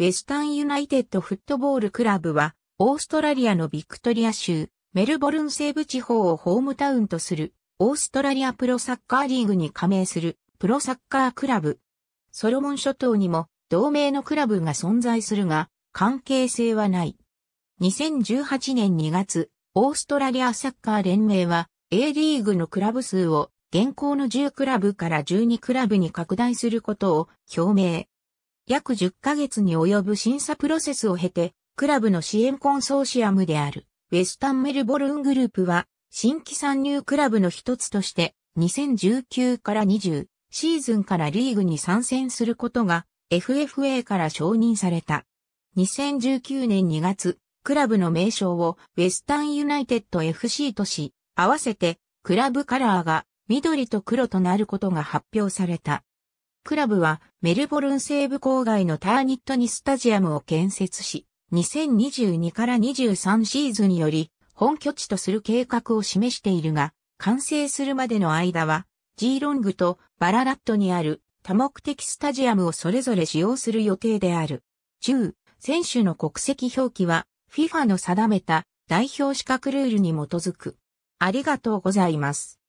ウェスタンユナイテッドフットボールクラブは、オーストラリアのビクトリア州、メルボルン西部地方をホームタウンとする、オーストラリアプロサッカーリーグに加盟する、プロサッカークラブ。ソロモン諸島にも、同盟のクラブが存在するが、関係性はない。2018年2月、オーストラリアサッカー連盟は、A リーグのクラブ数を、現行の10クラブから12クラブに拡大することを表明。約10ヶ月に及ぶ審査プロセスを経て、クラブの支援コンソーシアムである、ウェスタンメルボルングループは、新規参入クラブの一つとして、2019から20シーズンからリーグに参戦することが FFA から承認された。2019年2月、クラブの名称をウェスタンユナイテッド FC とし、合わせてクラブカラーが緑と黒となることが発表された。クラブはメルボルン西部郊外のターニットにスタジアムを建設し、2022から23シーズンより本拠地とする計画を示しているが、完成するまでの間は、ジーロングとバララットにある多目的スタジアムをそれぞれ使用する予定である。中、選手の国籍表記は FIFA の定めた代表資格ルールに基づく。ありがとうございます。